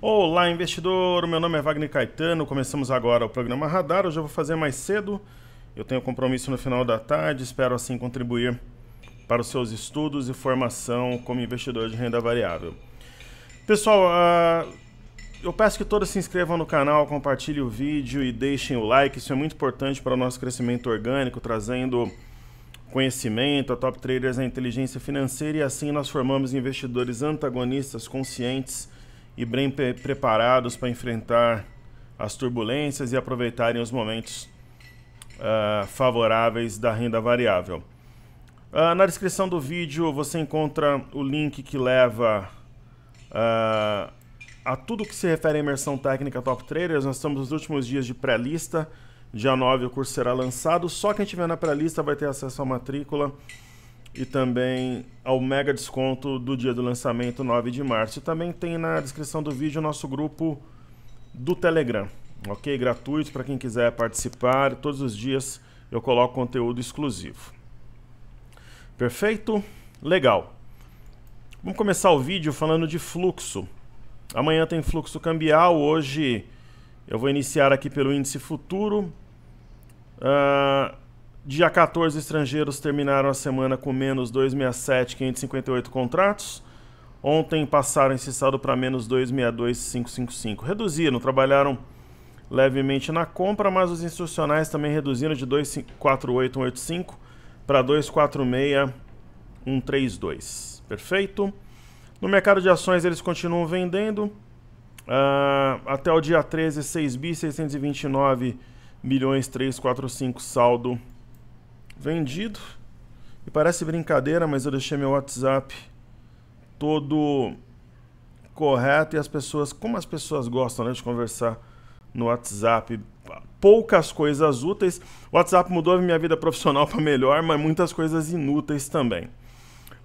Olá, investidor! Meu nome é Wagner Caetano. Começamos agora o programa Radar. Hoje eu vou fazer mais cedo. Eu tenho compromisso no final da tarde. Espero assim contribuir para os seus estudos e formação como investidor de renda variável. Pessoal, uh, eu peço que todos se inscrevam no canal, compartilhem o vídeo e deixem o like. Isso é muito importante para o nosso crescimento orgânico, trazendo conhecimento a top traders é a inteligência financeira e assim nós formamos investidores antagonistas conscientes e bem preparados para enfrentar as turbulências e aproveitarem os momentos uh, favoráveis da renda variável. Uh, na descrição do vídeo você encontra o link que leva uh, a tudo que se refere à imersão técnica Top Traders. Nós estamos nos últimos dias de pré-lista. Dia 9 o curso será lançado. Só quem estiver na pré-lista vai ter acesso à matrícula e também ao mega desconto do dia do lançamento, 9 de março. E também tem na descrição do vídeo o nosso grupo do Telegram, ok? Gratuito para quem quiser participar. Todos os dias eu coloco conteúdo exclusivo. Perfeito? Legal. Vamos começar o vídeo falando de fluxo. Amanhã tem fluxo cambial, hoje eu vou iniciar aqui pelo índice futuro. Uh, Dia 14, estrangeiros terminaram a semana com menos 267,558 contratos. Ontem passaram esse saldo para menos 262,555. Reduziram, trabalharam levemente na compra, mas os institucionais também reduziram de 248185 para 246132. Perfeito? No mercado de ações eles continuam vendendo. Uh, até o dia 13, 6 milhões 345 saldo vendido. E parece brincadeira, mas eu deixei meu WhatsApp todo correto e as pessoas, como as pessoas gostam né, de conversar no WhatsApp, poucas coisas úteis. O WhatsApp mudou a minha vida profissional para melhor, mas muitas coisas inúteis também.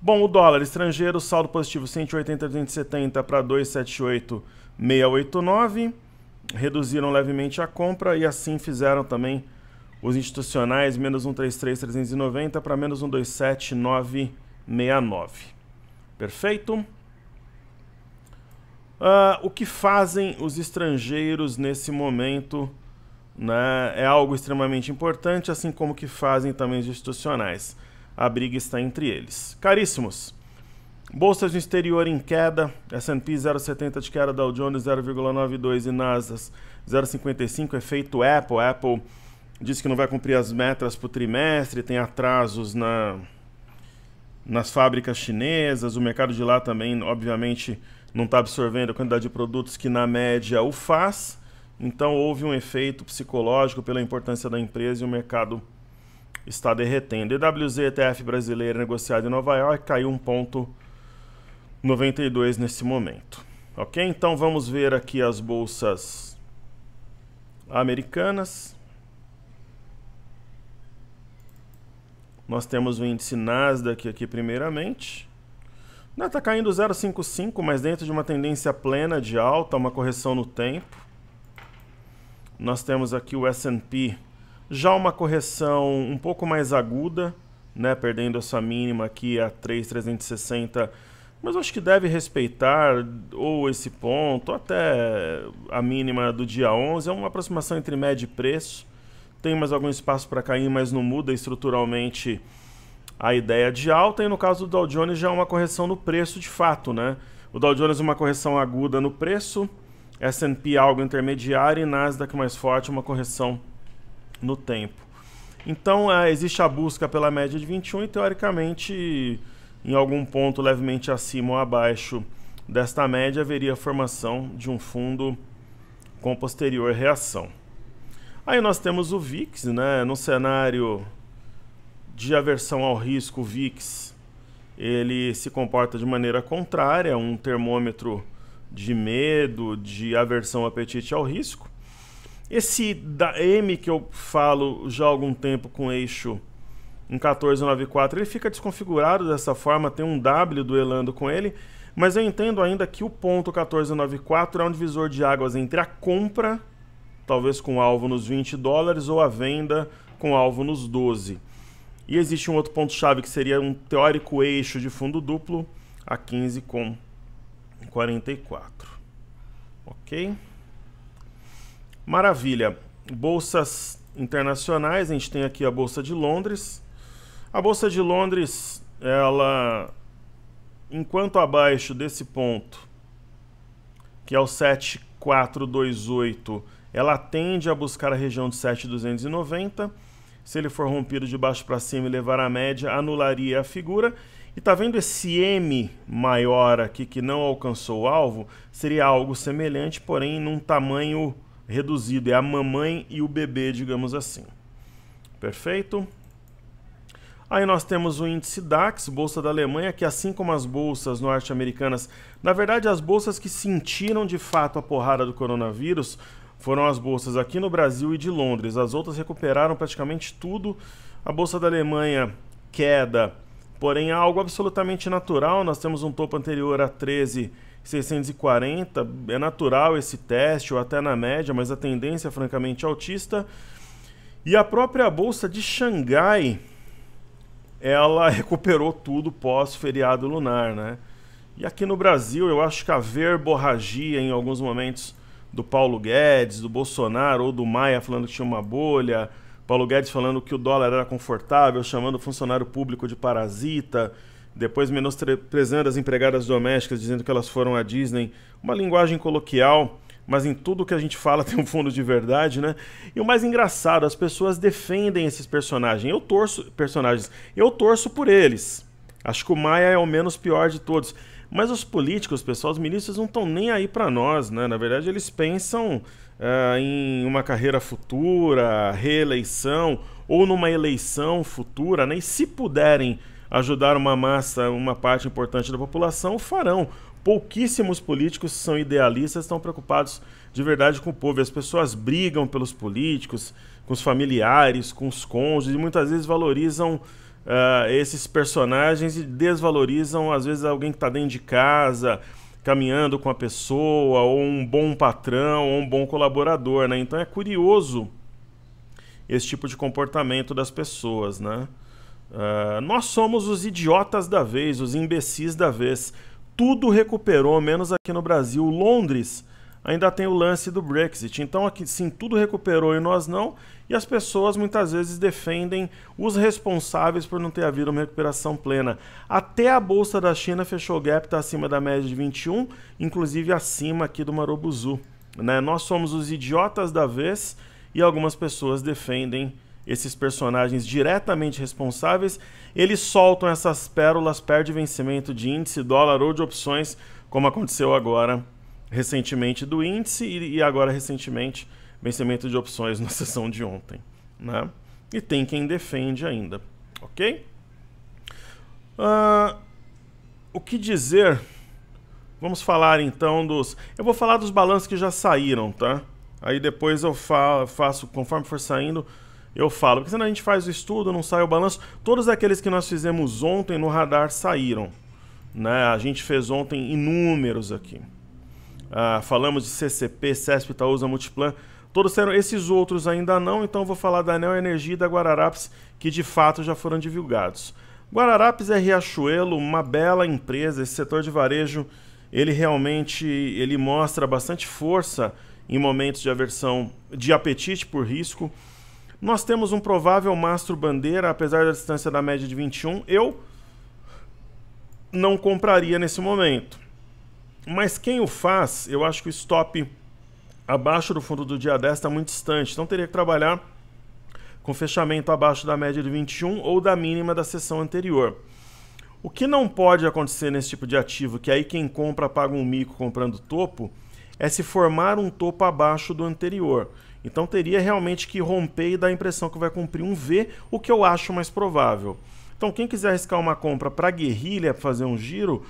Bom, o dólar estrangeiro, saldo positivo 180 para 278,689. Reduziram levemente a compra e assim fizeram também os institucionais, menos 133.390 para menos 127.969. Perfeito? Uh, o que fazem os estrangeiros nesse momento né, é algo extremamente importante, assim como o que fazem também os institucionais. A briga está entre eles. Caríssimos, bolsas no exterior em queda, S&P 0,70 de queda, Dow Jones 0,92 e Nasdaq 0,55, efeito Apple, Apple disse que não vai cumprir as metas para o trimestre, tem atrasos na, nas fábricas chinesas, o mercado de lá também, obviamente, não está absorvendo a quantidade de produtos que, na média, o faz. Então, houve um efeito psicológico pela importância da empresa e o mercado está derretendo. EWZ ETF brasileiro negociado em Nova York caiu 1,92 nesse momento. Ok? Então, vamos ver aqui as bolsas americanas. Nós temos o índice Nasdaq aqui primeiramente. Está né, caindo 0,55, mas dentro de uma tendência plena de alta, uma correção no tempo. Nós temos aqui o S&P, já uma correção um pouco mais aguda, né, perdendo a sua mínima aqui a 3,360, mas acho que deve respeitar ou esse ponto, ou até a mínima do dia 11, é uma aproximação entre média e preço tem mais algum espaço para cair, mas não muda estruturalmente a ideia de alta. E no caso do Dow Jones já é uma correção no preço de fato, né? O Dow Jones uma correção aguda no preço, S&P algo intermediário e Nasdaq mais forte, uma correção no tempo. Então é, existe a busca pela média de 21 e teoricamente em algum ponto levemente acima ou abaixo desta média haveria a formação de um fundo com posterior reação. Aí nós temos o VIX, né? No cenário de aversão ao risco, o VIX ele se comporta de maneira contrária, um termômetro de medo, de aversão, apetite ao risco. Esse da M que eu falo já há algum tempo com eixo em 1494, ele fica desconfigurado dessa forma, tem um W duelando com ele, mas eu entendo ainda que o ponto 1494 é um divisor de águas entre a compra talvez com alvo nos 20 dólares ou a venda com alvo nos 12. E existe um outro ponto-chave que seria um teórico eixo de fundo duplo a 15,44. Ok? Maravilha. Bolsas internacionais, a gente tem aqui a Bolsa de Londres. A Bolsa de Londres, ela, enquanto abaixo desse ponto, que é o 7428, ela tende a buscar a região de 7,290. Se ele for rompido de baixo para cima e levar a média, anularia a figura. E tá vendo esse M maior aqui que não alcançou o alvo? Seria algo semelhante, porém num tamanho reduzido. É a mamãe e o bebê, digamos assim. Perfeito? Aí nós temos o índice DAX, bolsa da Alemanha, que assim como as bolsas norte-americanas, na verdade as bolsas que sentiram de fato a porrada do coronavírus, foram as bolsas aqui no Brasil e de Londres. As outras recuperaram praticamente tudo. A bolsa da Alemanha queda, porém algo absolutamente natural. Nós temos um topo anterior a 13,640. É natural esse teste ou até na média, mas a tendência é francamente altista. E a própria bolsa de Xangai, ela recuperou tudo pós feriado lunar, né? E aqui no Brasil, eu acho que a verborragia em alguns momentos do Paulo Guedes, do Bolsonaro ou do Maia falando que tinha uma bolha, Paulo Guedes falando que o dólar era confortável, chamando o funcionário público de parasita, depois menosprezando as empregadas domésticas, dizendo que elas foram à Disney. Uma linguagem coloquial, mas em tudo que a gente fala tem um fundo de verdade, né? E o mais engraçado, as pessoas defendem esses personagens. Eu torço personagens, eu torço por eles. Acho que o Maia é o menos pior de todos. Mas os políticos, pessoal, os ministros não estão nem aí para nós, né? Na verdade, eles pensam uh, em uma carreira futura, reeleição ou numa eleição futura, né? E se puderem ajudar uma massa, uma parte importante da população, farão. Pouquíssimos políticos são idealistas, estão preocupados de verdade com o povo. as pessoas brigam pelos políticos, com os familiares, com os cônjuges, e muitas vezes valorizam uh, esses personagens e desvalorizam, às vezes, alguém que está dentro de casa, caminhando com a pessoa, ou um bom patrão, ou um bom colaborador, né? Então é curioso esse tipo de comportamento das pessoas, né? Uh, nós somos os idiotas da vez, os imbecis da vez. Tudo recuperou, menos aqui no Brasil. Londres ainda tem o lance do Brexit. Então, aqui sim, tudo recuperou e nós não. E as pessoas muitas vezes defendem os responsáveis por não ter havido uma recuperação plena. Até a Bolsa da China fechou o gap, está acima da média de 21, inclusive acima aqui do Marobuzu. Né? Nós somos os idiotas da vez e algumas pessoas defendem esses personagens diretamente responsáveis. Eles soltam essas pérolas, perde vencimento de índice, dólar ou de opções, como aconteceu agora recentemente do índice e, e agora recentemente vencimento de opções na sessão de ontem. Né? E tem quem defende ainda, ok? Uh, o que dizer? Vamos falar então dos. Eu vou falar dos balanços que já saíram, tá? Aí depois eu fa faço, conforme for saindo, eu falo. Porque senão a gente faz o estudo, não sai o balanço. Todos aqueles que nós fizemos ontem no radar saíram. Né? A gente fez ontem inúmeros aqui. Ah, falamos de CCP, CESP, Itaúsa, Multiplan. Todos esses outros ainda não, então vou falar da Anel Energia e da Guararapes, que de fato já foram divulgados. Guararapes é Riachuelo, uma bela empresa, esse setor de varejo, ele realmente ele mostra bastante força em momentos de aversão, de apetite por risco. Nós temos um provável mastro bandeira, apesar da distância da média de 21, eu não compraria nesse momento. Mas quem o faz, eu acho que o stop abaixo do fundo do dia 10 está muito distante. Então teria que trabalhar com fechamento abaixo da média de 21 ou da mínima da sessão anterior. O que não pode acontecer nesse tipo de ativo, que aí quem compra paga um mico comprando topo, é se formar um topo abaixo do anterior. Então teria realmente que romper e dar a impressão que vai cumprir um V, o que eu acho mais provável. Então quem quiser arriscar uma compra para guerrilha, fazer um giro,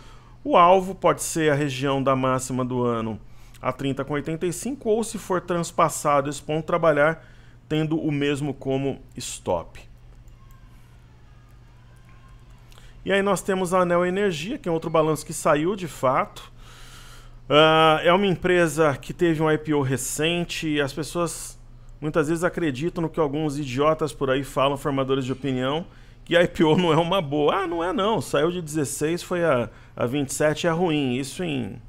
o alvo pode ser a região da máxima do ano a 30 com 85 ou se for transpassado esse ponto trabalhar tendo o mesmo como stop. E aí nós temos a Anel Energia, que é outro balanço que saiu de fato. Uh, é uma empresa que teve um IPO recente e as pessoas muitas vezes acreditam no que alguns idiotas por aí falam, formadores de opinião, que IPO não é uma boa. Ah, não é não, saiu de 16, foi a a 27 é ruim, isso em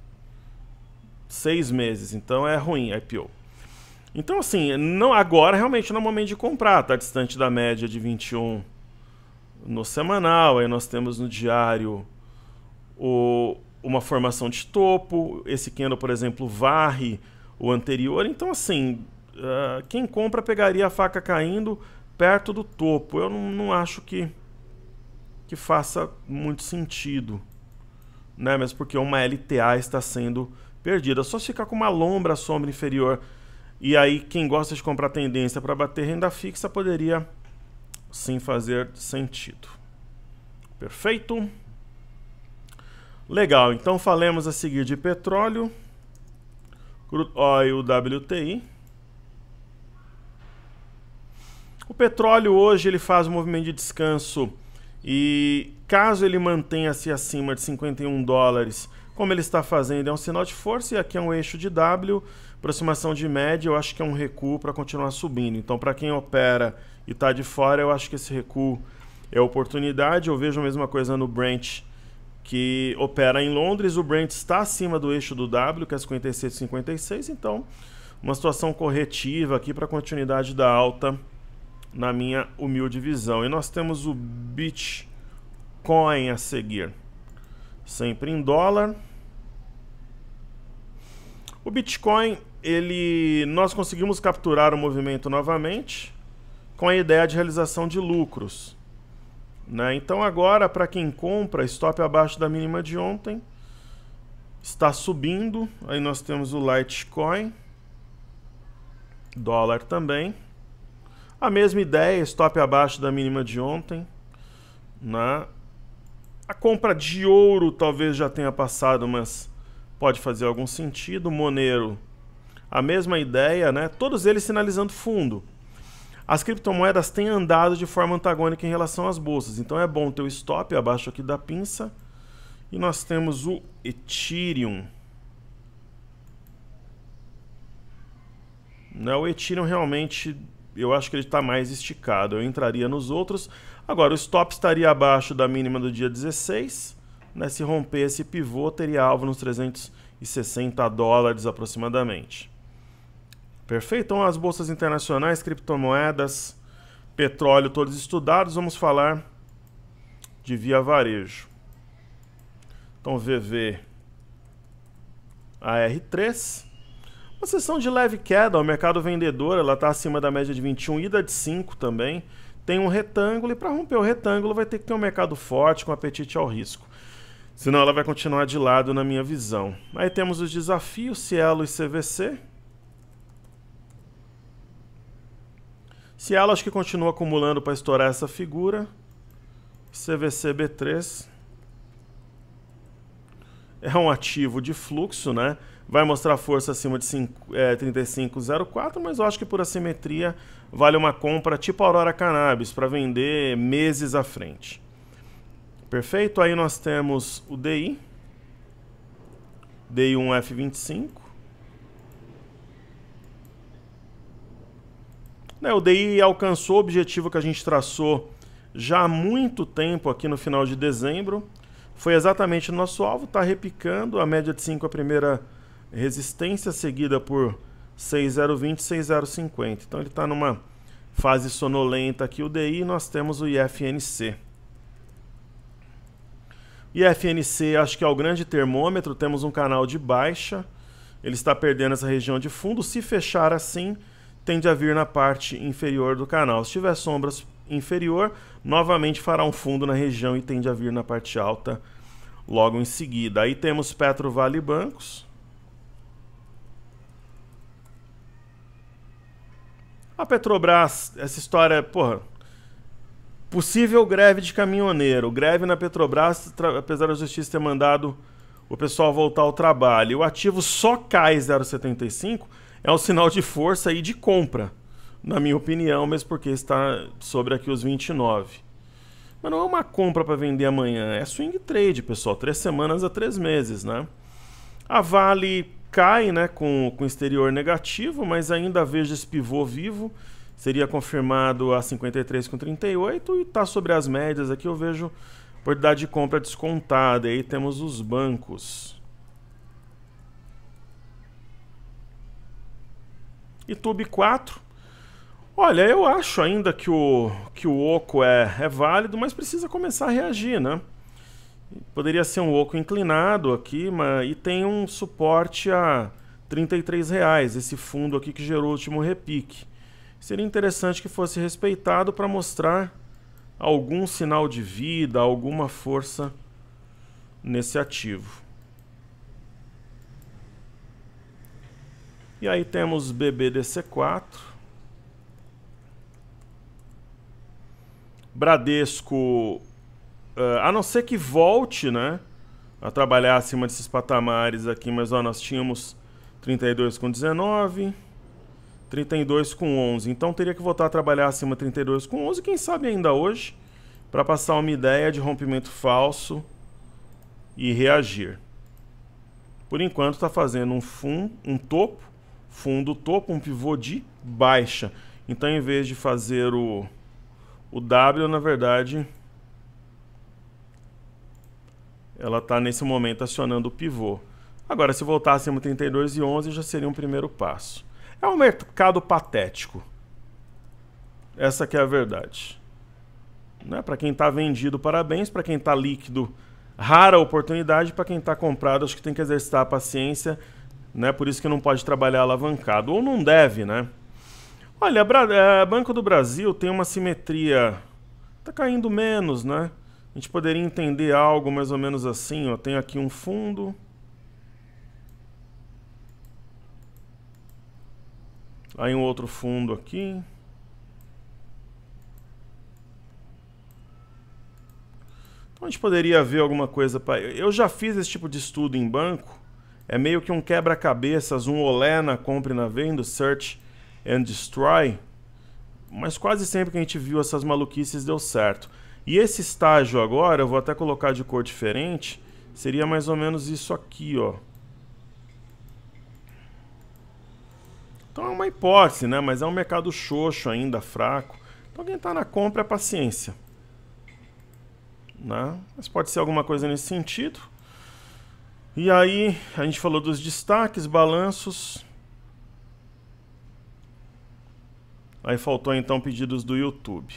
seis meses, então é ruim a IPO. Então assim, não agora realmente não é momento de comprar, está distante da média de 21 no semanal, aí nós temos no diário o, uma formação de topo, esse candle, por exemplo, varre o anterior, então assim, uh, quem compra pegaria a faca caindo perto do topo, eu não, não acho que, que faça muito sentido né? Mesmo porque uma LTA está sendo perdida. Só se ficar com uma lombra sombra inferior e aí quem gosta de comprar tendência para bater renda fixa poderia sim fazer sentido. Perfeito? Legal, então falemos a seguir de petróleo, crude oil WTI. O petróleo hoje ele faz um movimento de descanso e Caso ele mantenha-se acima de 51 dólares, como ele está fazendo, é um sinal de força e aqui é um eixo de W, aproximação de média, eu acho que é um recuo para continuar subindo. Então, para quem opera e está de fora, eu acho que esse recuo é oportunidade. Eu vejo a mesma coisa no Brent, que opera em Londres. O Brent está acima do eixo do W, que é 56,56. Então, uma situação corretiva aqui para continuidade da alta, na minha humilde visão. E nós temos o BIT Bitcoin a seguir. Sempre em dólar. O Bitcoin, ele nós conseguimos capturar o movimento novamente com a ideia de realização de lucros. Né? Então agora, para quem compra, stop abaixo da mínima de ontem, está subindo. Aí nós temos o Litecoin, dólar também. A mesma ideia, stop abaixo da mínima de ontem. Né? A compra de ouro talvez já tenha passado, mas pode fazer algum sentido. Monero, a mesma ideia, né? Todos eles sinalizando fundo. As criptomoedas têm andado de forma antagônica em relação às bolsas, então é bom ter o stop abaixo aqui da pinça. E nós temos o Ethereum. Né, o Ethereum realmente, eu acho que ele está mais esticado. Eu entraria nos outros, Agora, o stop estaria abaixo da mínima do dia 16. Né? Se romper esse pivô, teria alvo nos 360 dólares aproximadamente. Perfeito? Então, as bolsas internacionais, criptomoedas, petróleo, todos estudados. Vamos falar de via varejo. Então, VV AR3. Uma sessão de leve queda. O mercado vendedor ela está acima da média de 21 e da de 5 também tem um retângulo e para romper o retângulo vai ter que ter um mercado forte com apetite ao risco. Senão ela vai continuar de lado na minha visão. Aí temos os desafios Cielo e CVC. Cielo acho que continua acumulando para estourar essa figura. CVC B3. É um ativo de fluxo, né? vai mostrar força acima de é, 35,04, eh, mas eu acho que por assimetria vale uma compra tipo Aurora Cannabis para vender meses à frente. Perfeito? Aí nós temos o DI, DI1F25. Né, o DI alcançou o objetivo que a gente traçou já há muito tempo aqui no final de dezembro. Foi exatamente o nosso alvo, está repicando a média de 5 a primeira resistência seguida por 6020, 6050. Então ele está numa fase sonolenta aqui, o DI, e nós temos o IFNC. IFNC acho que é o grande termômetro, temos um canal de baixa, ele está perdendo essa região de fundo, se fechar assim, tende a vir na parte inferior do canal. Se tiver sombras inferior, novamente fará um fundo na região e tende a vir na parte alta logo em seguida. Aí temos Petro Vale Bancos, A Petrobras, essa história, porra. Possível greve de caminhoneiro. Greve na Petrobras, apesar da justiça ter mandado o pessoal voltar ao trabalho. O ativo só cai 0,75 é um sinal de força e de compra, na minha opinião, mesmo porque está sobre aqui os 29. Mas não é uma compra para vender amanhã, é swing trade, pessoal. Três semanas a três meses, né? A Vale cai né, com, com exterior negativo, mas ainda vejo esse pivô vivo. Seria confirmado a 53,38 e está sobre as médias. Aqui eu vejo oportunidade de compra descontada. E aí temos os bancos. e tube 4. Olha, eu acho ainda que o, que o Oco é, é válido, mas precisa começar a reagir, né? Poderia ser um oco inclinado aqui, mas e tem um suporte a R$ reais esse fundo aqui que gerou o último repique. Seria interessante que fosse respeitado para mostrar algum sinal de vida, alguma força nesse ativo. E aí temos BBDC4. Bradesco Uh, a não ser que volte, né? A trabalhar acima desses patamares aqui, mas ó, nós tínhamos 32 com 19, 32 com 11. Então teria que voltar a trabalhar acima 32 com 11, quem sabe ainda hoje, para passar uma ideia de rompimento falso e reagir. Por enquanto está fazendo um, fundo, um topo, fundo topo, um pivô de baixa. Então em vez de fazer o, o W, na verdade ela está nesse momento acionando o pivô. Agora, se em 32 e 11, já seria um primeiro passo. É um mercado patético. Essa que é a verdade. Né? Para quem está vendido, parabéns. Para quem está líquido, rara oportunidade. Para quem está comprado, acho que tem que exercitar a paciência. Né? Por isso que não pode trabalhar alavancado. Ou não deve, né? Olha, Bra eh, Banco do Brasil tem uma simetria... Está caindo menos, né? A gente poderia entender algo mais ou menos assim, ó. Tenho aqui um fundo. Aí um outro fundo aqui. Então a gente poderia ver alguma coisa para... Eu já fiz esse tipo de estudo em banco. É meio que um quebra-cabeças, um olé na compra e na venda, search and destroy. Mas quase sempre que a gente viu essas maluquices deu certo. E esse estágio agora, eu vou até colocar de cor diferente, seria mais ou menos isso aqui, ó. Então é uma hipótese, né? Mas é um mercado xoxo ainda, fraco. Então quem está na compra é paciência. Né? Mas pode ser alguma coisa nesse sentido. E aí, a gente falou dos destaques, balanços. Aí faltou então pedidos do YouTube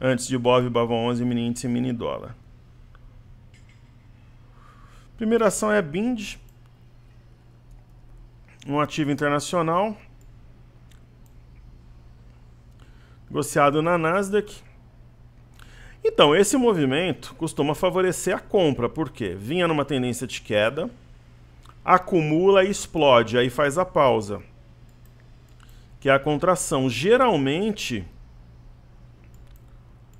antes de BOV, BAVA11, mini índice e mini dólar. Primeira ação é a BIND, um ativo internacional negociado na Nasdaq. Então, esse movimento costuma favorecer a compra, porque vinha numa tendência de queda, acumula e explode, aí faz a pausa, que é a contração. Geralmente,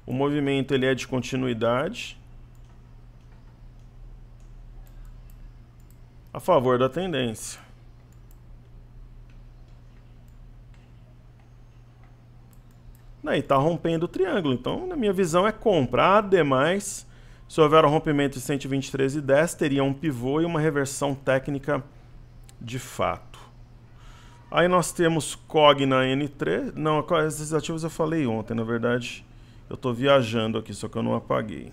o movimento ele é de continuidade a favor da tendência. Aí está rompendo o triângulo, então na minha visão é compra. Ademais, se houver um rompimento de 123,10, teria um pivô e uma reversão técnica de fato. Aí nós temos COG na N3. Não, esses ativos eu falei ontem, na verdade. Eu estou viajando aqui, só que eu não apaguei.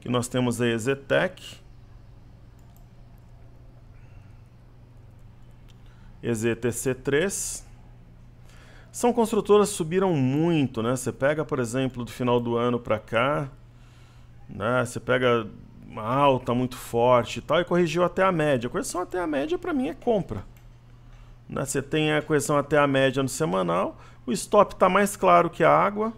Aqui nós temos a Ezetec. EZTC3. São construtoras que subiram muito, né? Você pega, por exemplo, do final do ano para cá, né? Você pega uma alta muito forte e tal, e corrigiu até a média. Correção até a média para mim é compra. Né? Você tem a correção até a média no semanal, o stop está mais claro que a água.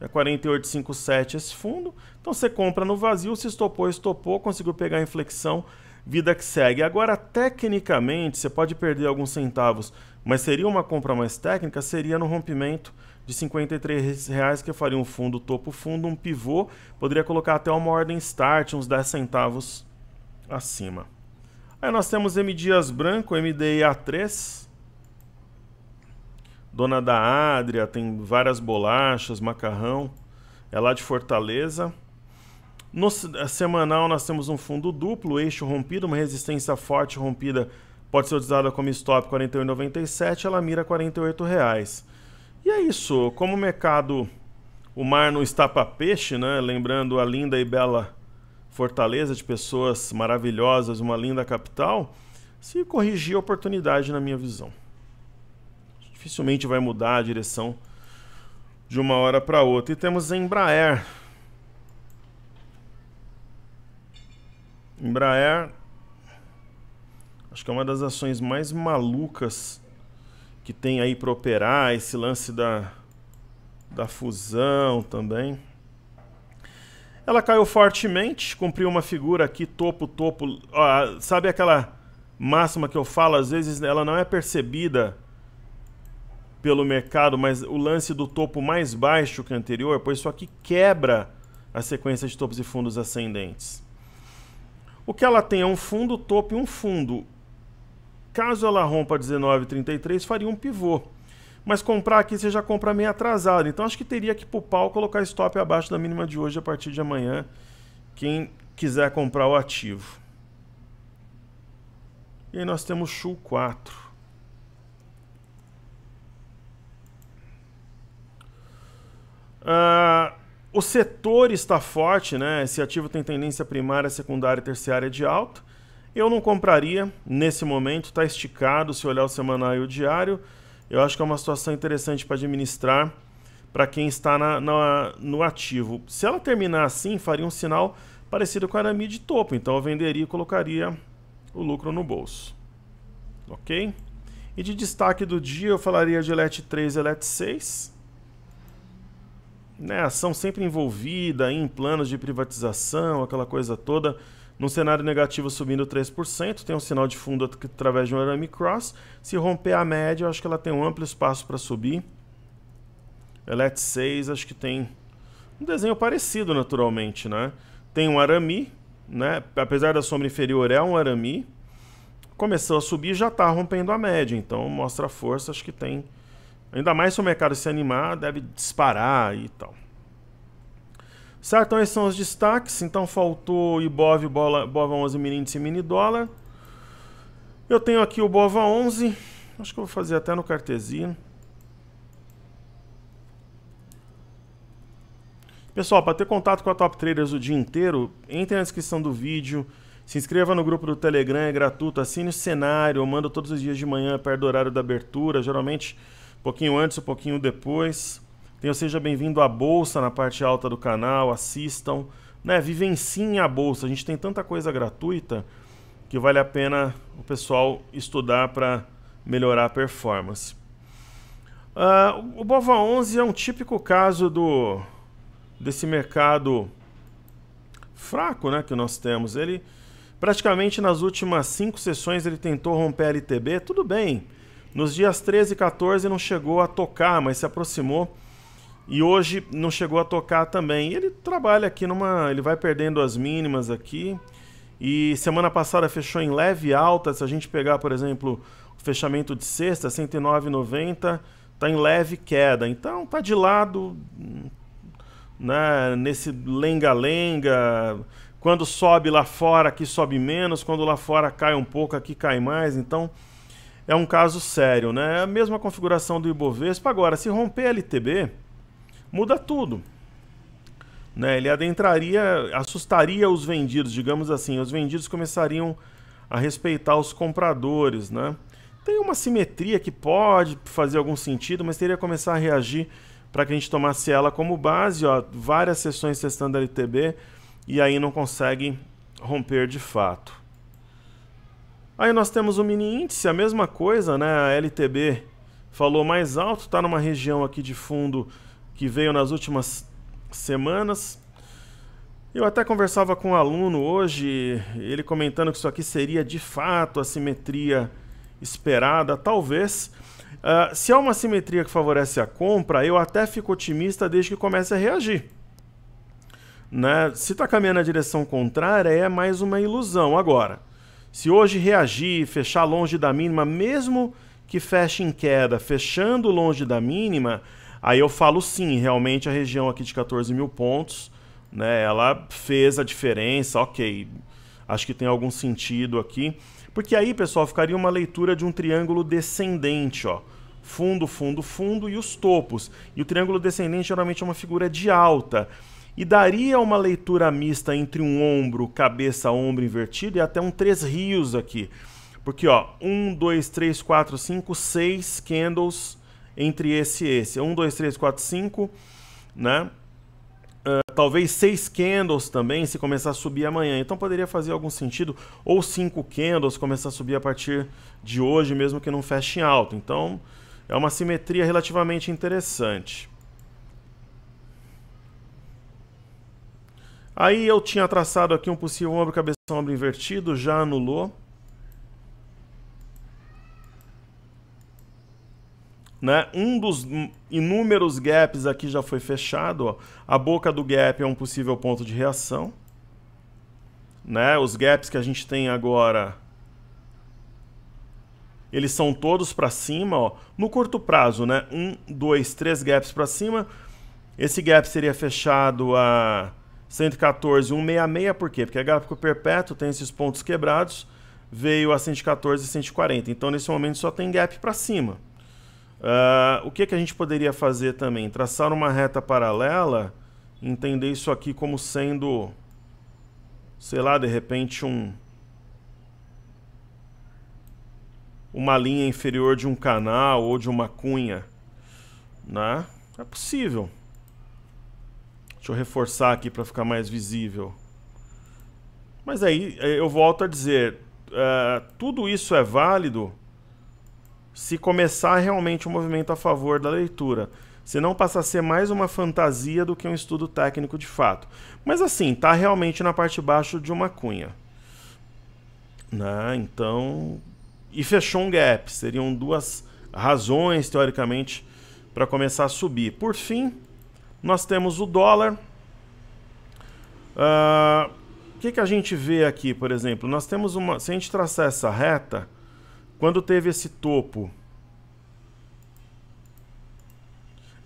É 48,57 esse fundo. Então você compra no vazio, se estopou, estopou, conseguiu pegar a inflexão, vida que segue. Agora, tecnicamente, você pode perder alguns centavos, mas seria uma compra mais técnica? Seria no rompimento de R$ reais que eu faria um fundo topo fundo, um pivô, poderia colocar até uma ordem start, uns 10 centavos acima. Aí nós temos M Dias Branco, MDIA3, Dona da Adria, tem várias bolachas, macarrão. É lá de Fortaleza. No eh, semanal nós temos um fundo duplo, eixo rompido, uma resistência forte rompida pode ser utilizada como stop 41,97, ela mira R$ reais. E é isso, como o mercado, o mar não está para peixe, né? Lembrando a linda e bela Fortaleza de pessoas maravilhosas, uma linda capital, se corrigir a oportunidade na minha visão dificilmente vai mudar a direção de uma hora para outra. E temos a Embraer. Embraer, acho que é uma das ações mais malucas que tem aí para operar, esse lance da, da fusão também. Ela caiu fortemente, cumpriu uma figura aqui, topo, topo. Ó, ah, sabe aquela máxima que eu falo? Às vezes ela não é percebida pelo mercado, mas o lance do topo mais baixo que o anterior, pois isso aqui quebra a sequência de topos e fundos ascendentes. O que ela tem é um fundo, topo e um fundo. Caso ela rompa 19,33, faria um pivô. Mas comprar aqui você já compra meio atrasado. Então acho que teria que poupar ou colocar stop abaixo da mínima de hoje a partir de amanhã. Quem quiser comprar o ativo. E aí nós temos Chu 4. Uh, o setor está forte, né? Esse ativo tem tendência primária, secundária e terciária de alta. Eu não compraria nesse momento, está esticado se olhar o semanal e o diário. Eu acho que é uma situação interessante para administrar para quem está na, na, no ativo. Se ela terminar assim, faria um sinal parecido com a Arami de topo. Então eu venderia e colocaria o lucro no bolso. Ok? E de destaque do dia eu falaria de Elet 3 e Elet 6 né, ação sempre envolvida em planos de privatização, aquela coisa toda. Num cenário negativo subindo 3%, tem um sinal de fundo através de um arame cross. Se romper a média, eu acho que ela tem um amplo espaço para subir. Elet 6, acho que tem um desenho parecido naturalmente, né? Tem um arame, né? Apesar da sombra inferior é um arame. Começou a subir, já está rompendo a média, então mostra a força, acho que tem Ainda mais se o mercado se animar, deve disparar e tal. Certo, então esses são os destaques. Então faltou Ibov, Bola, Bova 11, mini índice e mini dólar. Eu tenho aqui o Bova 11. Acho que eu vou fazer até no Cartesinho. Pessoal, para ter contato com a Top Traders o dia inteiro, entre na descrição do vídeo, se inscreva no grupo do Telegram, é gratuito, assine o cenário, eu mando todos os dias de manhã perto do horário da abertura, geralmente um pouquinho antes, um pouquinho depois. Então seja bem-vindo à bolsa na parte alta do canal, assistam, né? Vivenciem a bolsa. A gente tem tanta coisa gratuita que vale a pena o pessoal estudar para melhorar a performance. Uh, o Bova 11 é um típico caso do desse mercado fraco, né, que nós temos. Ele praticamente nas últimas cinco sessões ele tentou romper a LTB, tudo bem. Nos dias 13 e 14 não chegou a tocar, mas se aproximou. E hoje não chegou a tocar também. Ele trabalha aqui numa. Ele vai perdendo as mínimas aqui. E semana passada fechou em leve alta. Se a gente pegar, por exemplo, o fechamento de sexta, 109,90, está em leve queda. Então tá de lado né, nesse lenga-lenga. Quando sobe lá fora, aqui sobe menos. Quando lá fora cai um pouco, aqui cai mais. Então é um caso sério, né? É a mesma configuração do Ibovespa. Agora, se romper a LTB, muda tudo. Né? Ele adentraria, assustaria os vendidos, digamos assim. Os vendidos começariam a respeitar os compradores, né? Tem uma simetria que pode fazer algum sentido, mas teria que começar a reagir para que a gente tomasse ela como base, ó, várias sessões testando a LTB e aí não consegue romper de fato. Aí nós temos o mini índice, a mesma coisa, né? A LTB falou mais alto, está numa região aqui de fundo que veio nas últimas semanas. Eu até conversava com um aluno hoje, ele comentando que isso aqui seria de fato a simetria esperada, talvez. Uh, se é uma simetria que favorece a compra, eu até fico otimista desde que comece a reagir. Né? Se está caminhando na direção contrária, é mais uma ilusão. Agora, se hoje reagir, fechar longe da mínima, mesmo que feche em queda, fechando longe da mínima, aí eu falo sim, realmente a região aqui de 14 mil pontos, né, ela fez a diferença, ok, acho que tem algum sentido aqui. Porque aí, pessoal, ficaria uma leitura de um triângulo descendente, ó. Fundo, fundo, fundo e os topos. E o triângulo descendente geralmente é uma figura de alta e daria uma leitura mista entre um ombro, cabeça, ombro invertido e até um três rios aqui. Porque, ó, um dois três quatro cinco seis candles entre esse e esse. um dois três quatro cinco, né? Uh, talvez seis candles também, se começar a subir amanhã. Então poderia fazer algum sentido. Ou cinco candles, começar a subir a partir de hoje, mesmo que não feche em alto. Então é uma simetria relativamente interessante. Aí eu tinha traçado aqui um possível ombro, cabeção, ombro invertido, já anulou. Né? Um dos inúmeros gaps aqui já foi fechado. Ó. A boca do gap é um possível ponto de reação. Né? Os gaps que a gente tem agora, eles são todos para cima. Ó. No curto prazo, né? um, dois, três gaps para cima. Esse gap seria fechado a 114, 166, por quê? Porque a gráfico perpétuo tem esses pontos quebrados, veio a 114 e 140. Então, nesse momento, só tem gap para cima. Uh, o que, que a gente poderia fazer também? Traçar uma reta paralela, entender isso aqui como sendo, sei lá, de repente um uma linha inferior de um canal ou de uma cunha, né? É possível. Deixa eu reforçar aqui para ficar mais visível. Mas aí eh, eu volto a dizer, uh, tudo isso é válido se começar realmente o um movimento a favor da leitura. Se não passa a ser mais uma fantasia do que um estudo técnico de fato. Mas assim, tá realmente na parte de baixo de uma cunha. Né? Então. E fechou um gap. Seriam duas razões, teoricamente, para começar a subir. Por fim, nós temos o dólar. Ah, o que, que a gente vê aqui, por exemplo? Nós temos uma. Se a gente traçar essa reta, quando teve esse topo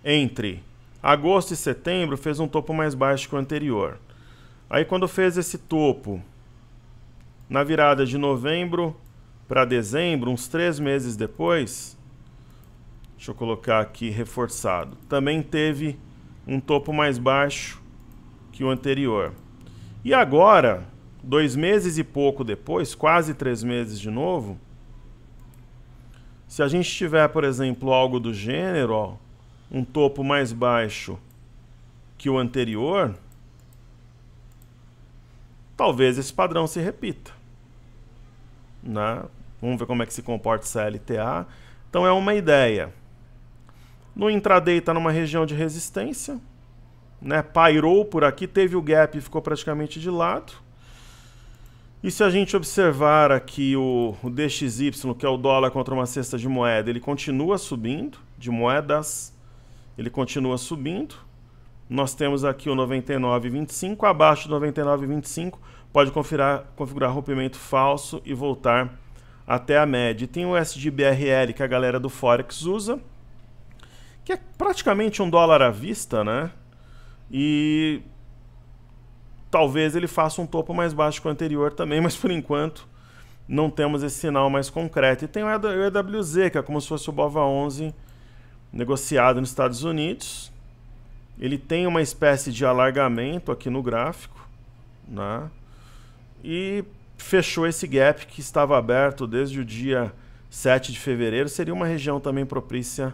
entre agosto e setembro, fez um topo mais baixo que o anterior. Aí, quando fez esse topo na virada de novembro para dezembro, uns três meses depois, deixa eu colocar aqui reforçado, também teve um topo mais baixo que o anterior. E agora, dois meses e pouco depois, quase três meses de novo, se a gente tiver, por exemplo, algo do gênero, ó, um topo mais baixo que o anterior, talvez esse padrão se repita. Né? Vamos ver como é que se comporta essa LTA. Então é uma ideia. No intraday está numa região de resistência, né? pairou por aqui, teve o gap e ficou praticamente de lado. E se a gente observar aqui o, o DXY, que é o dólar contra uma cesta de moeda, ele continua subindo, de moedas, ele continua subindo. Nós temos aqui o 99,25, abaixo do 99,25 pode configurar, configurar rompimento falso e voltar até a média. E tem o SDBRL que a galera do Forex usa, que é praticamente um dólar à vista, né? E talvez ele faça um topo mais baixo que o anterior também, mas por enquanto não temos esse sinal mais concreto. E tem o EWZ, que é como se fosse o BOVA11 negociado nos Estados Unidos. Ele tem uma espécie de alargamento aqui no gráfico, né? E fechou esse gap que estava aberto desde o dia 7 de fevereiro. Seria uma região também propícia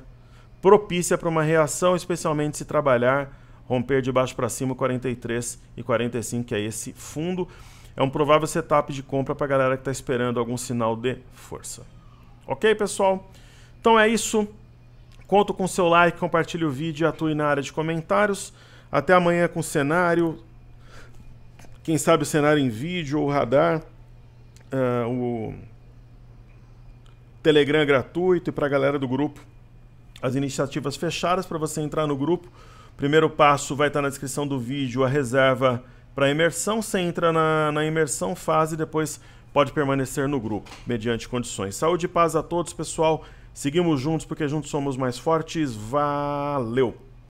propícia para uma reação, especialmente se trabalhar romper de baixo para cima 43 e 45, que é esse fundo. É um provável setup de compra para a galera que está esperando algum sinal de força. Ok, pessoal? Então é isso. Conto com seu like, compartilhe o vídeo e atue na área de comentários. Até amanhã com o cenário. Quem sabe o cenário em vídeo ou radar. Uh, o Telegram é gratuito e para a galera do grupo as iniciativas fechadas para você entrar no grupo. Primeiro passo vai estar tá na descrição do vídeo, a reserva para imersão. Você entra na, na imersão fase e depois pode permanecer no grupo, mediante condições. Saúde e paz a todos, pessoal. Seguimos juntos porque juntos somos mais fortes. Valeu!